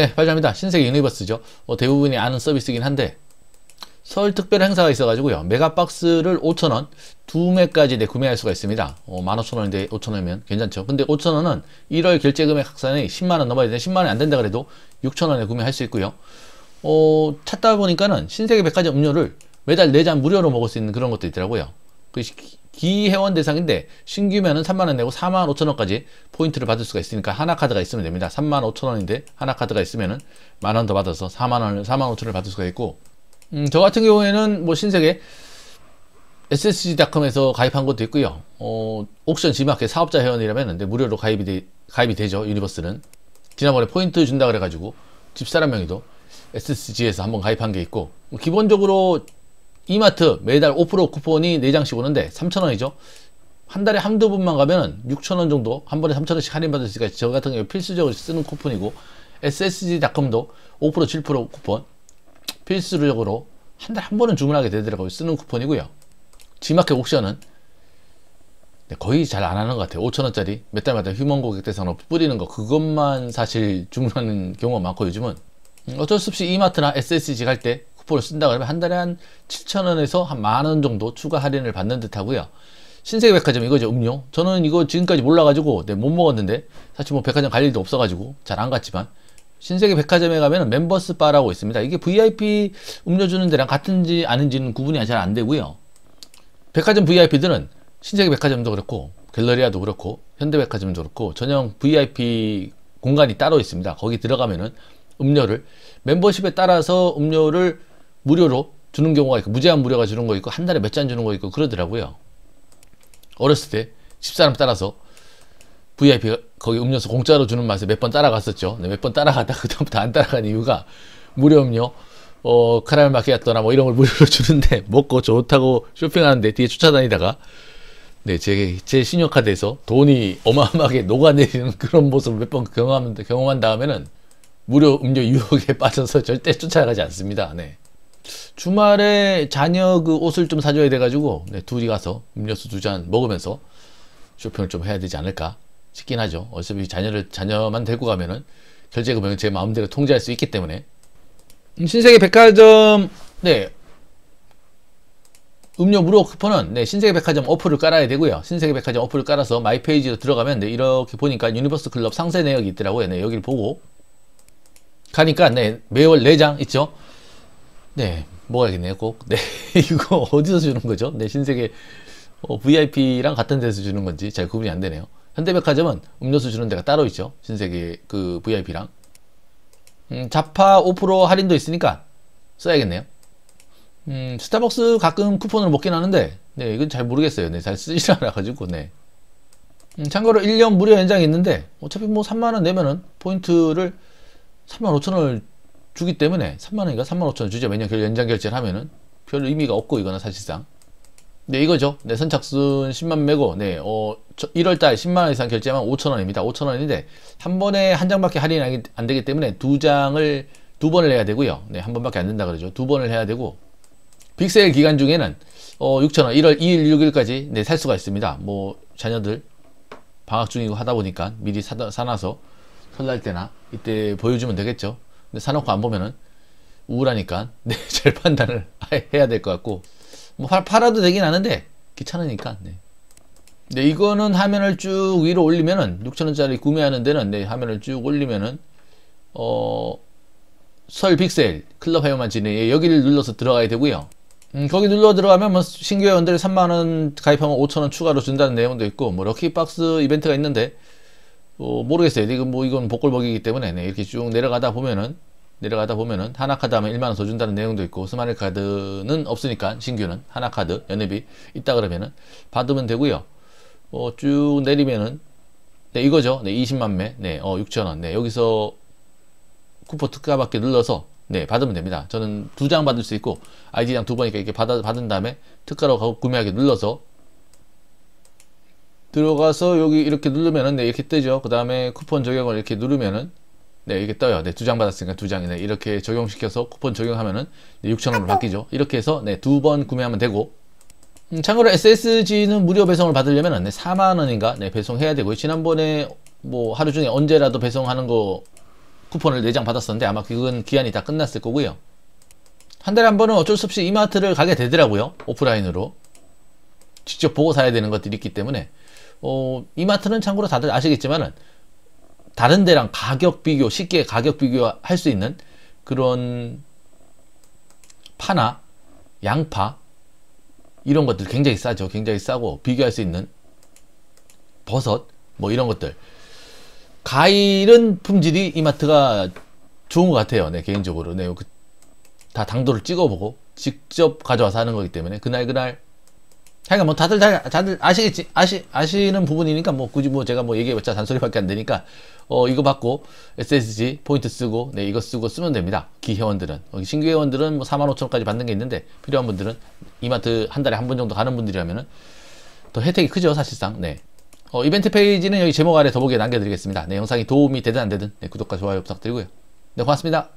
네, 발전합니다. 신세계 유니버스죠. 어, 대부분이 아는 서비스긴 이 한데 서울 특별 행사가 있어가지고요. 메가박스를 5천원 두 매까지 네, 구매할 수가 있습니다. 어, 15,000원인데 5천원이면 괜찮죠. 근데 5천원은 1월 결제금액 확산이 10만원 넘어야 되는데 10만원이 안 된다 그래도 6천원에 구매할 수 있고요. 어, 찾다 보니까는 신세계 백화점 음료를 매달 4잔 무료로 먹을 수 있는 그런 것도 있더라고요. 그 기회원 대상인데 신규면은 3만원 내고 4만 5천원까지 포인트를 받을 수가 있으니까 하나 카드가 있으면 됩니다. 3만 5천원인데 하나 카드가 있으면은 만원 더 받아서 4만원, 4만 5천원을 받을 수가 있고 음, 저 같은 경우에는 뭐 신세계 ssg.com에서 가입한 것도 있고요. 어, 옥션 지마켓 사업자 회원이라면 무료로 가입이, 되, 가입이 되죠. 유니버스는. 지난번에 포인트 준다 그래가지고 집사람 명의도 SSG에서 한번 가입한 게 있고 뭐 기본적으로 이마트 매달 5% 쿠폰이 4장씩 오는데 3,000원이죠. 한 달에 한두 번만 가면 은 6,000원 정도 한 번에 3,000원씩 할인받을 수 있으니까 저 같은 경우 필수적으로 쓰는 쿠폰이고 SSG닷컴도 5% 7% 쿠폰 필수적으로 한 달에 한 번은 주문하게 되더라고요. 쓰는 쿠폰이고요. 지마켓 옥션은 네, 거의 잘 안 하는 것 같아요. 5천원짜리 몇 달마다 휴먼 고객 대상으로 뿌리는 거 그것만 사실 주문하는 경우가 많고 요즘은 음, 어쩔 수 없이 이마트나 SSG 갈때 쿠폰을 쓴다 그러면 한 달에 한 7천원에서 한만원 정도 추가 할인을 받는 듯 하고요. 신세계백화점 이거죠 음료 저는 이거 지금까지 몰라가지고 네, 못 먹었는데 사실 뭐 백화점 갈 일도 없어가지고 잘 안 갔지만 신세계백화점에 가면 멤버스 바라고 있습니다 이게 VIP 음료 주는 데랑 같은지 아닌지는 구분이 잘 안 되고요 백화점 VIP들은 신세계백화점도 그렇고 갤러리아도 그렇고 현대백화점도 그렇고 전용 VIP 공간이 따로 있습니다 거기 들어가면은 음료를 멤버십에 따라서 음료를 무료로 주는 경우가 있고 무제한 무료가 주는 거 있고 한 달에 몇 잔 주는 거 있고 그러더라고요. 어렸을 때 집사람 따라서 VIP 거기 음료수 공짜로 주는 맛에 몇 번 따라갔었죠. 몇 번 따라가다 그다음부터 안 따라간 이유가 무료 음료 어 카라멜 마키아토나 뭐 이런 걸 무료로 주는데 먹고 좋다고 쇼핑하는데 뒤에 쫓아다니다가 네, 제, 제 신용카드에서 돈이 어마어마하게 녹아내리는 그런 모습을 몇 번 경험한, 경험한 다음에는 무료 음료 유혹에 빠져서 절대 쫓아가지 않습니다. 네. 주말에 자녀 그 옷을 좀 사줘야 돼가지고 네, 둘이 가서 음료수 두 잔 먹으면서 쇼핑을 좀 해야 되지 않을까 싶긴 하죠. 어차피 자녀를 자녀만 데리고 가면은 결제 금액은 제 마음대로 통제할 수 있기 때문에 음, 신세계 백화점 네 음료 무료 쿠폰은 네, 신세계 백화점 어플을 깔아야 되고요. 신세계 백화점 어플을 깔아서 마이 페이지로 들어가면 네, 이렇게 보니까 유니버스 클럽 상세 내역이 있더라고요. 네, 여기를 보고 가니까 네, 매월 4장 있죠. 네, 뭐가 있겠네요, 꼭. 네, 이거 어디서 주는 거죠? 네, 신세계 어, VIP랑 같은 데서 주는 건지 잘 구분이 안 되네요. 현대백화점은 음료수 주는 데가 따로 있죠. 신세계 그 VIP랑. 음, 자파 5% 할인도 있으니까 써야겠네요. 음, 스타벅스 가끔 쿠폰을 먹긴 하는데, 네, 이건 잘 모르겠어요. 네, 잘 쓰질 않아가지고, 네. 음, 참고로 1년 무료 연장이 있는데, 어차피 뭐 3만원 내면은 포인트를 3만 5천원을 주기 때문에 3만원인가 3만5천원 주죠 왜매면 연장 결제를 하면은 별 의미가 없고 이거는 사실상 네 이거죠 네 선착순 10만 매고 네 어, 1월달 10만원 이상 결제하면 5천원입니다 5천원인데 한 번에 한 장밖에 할인이 안 되기 때문에 두 장을 두 번을 해야 되고요 네 한 번밖에 안 된다 그러죠 두 번을 해야 되고 빅세일 기간 중에는 어, 6천원 1월 2일 6일까지 네살 수가 있습니다 뭐 자녀들 방학 중이고 하다 보니까 미리 사, 사놔서 설날 때나 이때 보여주면 되겠죠 근데 사놓고 안 보면은 우울하니까 네, 제 판단을 해야 될 것 같고 뭐 팔아도 되긴 하는데 귀찮으니까 네. 네, 이거는 화면을 쭉 위로 올리면은 6천원짜리 구매하는 데는 네, 화면을 쭉 올리면은 어, 설빅셀 클럽 회원만 진행 예, 여기를 눌러서 들어가야 되고요 음, 거기 눌러 들어가면 뭐 신규 회원들 3만원 가입하면 5천원 추가로 준다는 내용도 있고 뭐 럭키박스 이벤트가 있는데 어, 모르겠어요. 이건 뭐 이건 복골복이기 때문에 네, 이렇게 쭉 내려가다 보면은 내려가다 보면은 하나카드 하면 1만원 더 준다는 내용도 있고 스마일 카드는 없으니까 신규는 하나카드 연회비 있다 그러면은 받으면 되고요. 어, 쭉 내리면은 네 이거죠. 네 20만매 네 어, 6천원 네 여기서 쿠퍼 특가 받기 눌러서 네 받으면 됩니다. 저는 두 장 받을 수 있고 아이디랑 두 번이니까 이렇게 받아, 받은 다음에 특가로 가고 구매하기 눌러서 들어가서 여기 이렇게 누르면은 네 이렇게 뜨죠 그 다음에 쿠폰 적용을 이렇게 누르면은 네 이렇게 떠요 네두 장 받았으니까 두 장이네 이렇게 적용시켜서 쿠폰 적용하면은 네, 6천원으로 바뀌죠 이렇게 해서 네두 번 구매하면 되고 음, 참고로 SSG는 무료 배송을 받으려면 네, 4만원인가 네, 배송해야 되고요 지난번에 뭐 하루 중에 언제라도 배송하는 거 쿠폰을 4장 받았었는데 아마 그건 기한이 다 끝났을 거고요 한 달에 한 번은 어쩔 수 없이 이마트를 가게 되더라고요 오프라인으로 직접 보고 사야 되는 것들이 있기 때문에 어, 이마트는 참고로 다들 아시겠지만 다른 데랑 가격 비교, 쉽게 가격 비교할 수 있는 그런 파나 양파 이런 것들 굉장히 싸죠. 굉장히 싸고 비교할 수 있는 버섯 뭐 이런 것들 과일은 품질이 이마트가 좋은 것 같아요. 네 개인적으로 네, 그 다 당도를 찍어보고 직접 가져와서 하는 거기 때문에 그날 그날 자기가 그러니까 뭐 다들 잘, 다들 아시겠지, 아시, 아시는 부분이니까 뭐 굳이 뭐 제가 뭐 얘기해봤자 잔소리밖에 안 되니까, 어, 이거 받고 SSG 포인트 쓰고, 네, 이거 쓰고 쓰면 됩니다. 기회원들은. 신규 회원들은 뭐 4만 5천 원까지 받는 게 있는데, 필요한 분들은 이마트 한 달에 한 번 정도 가는 분들이라면은 더 혜택이 크죠, 사실상. 네. 어, 이벤트 페이지는 여기 제목 아래 더보기에 남겨드리겠습니다. 네, 영상이 도움이 되든 안 되든, 네, 구독과 좋아요 부탁드리고요. 네, 고맙습니다.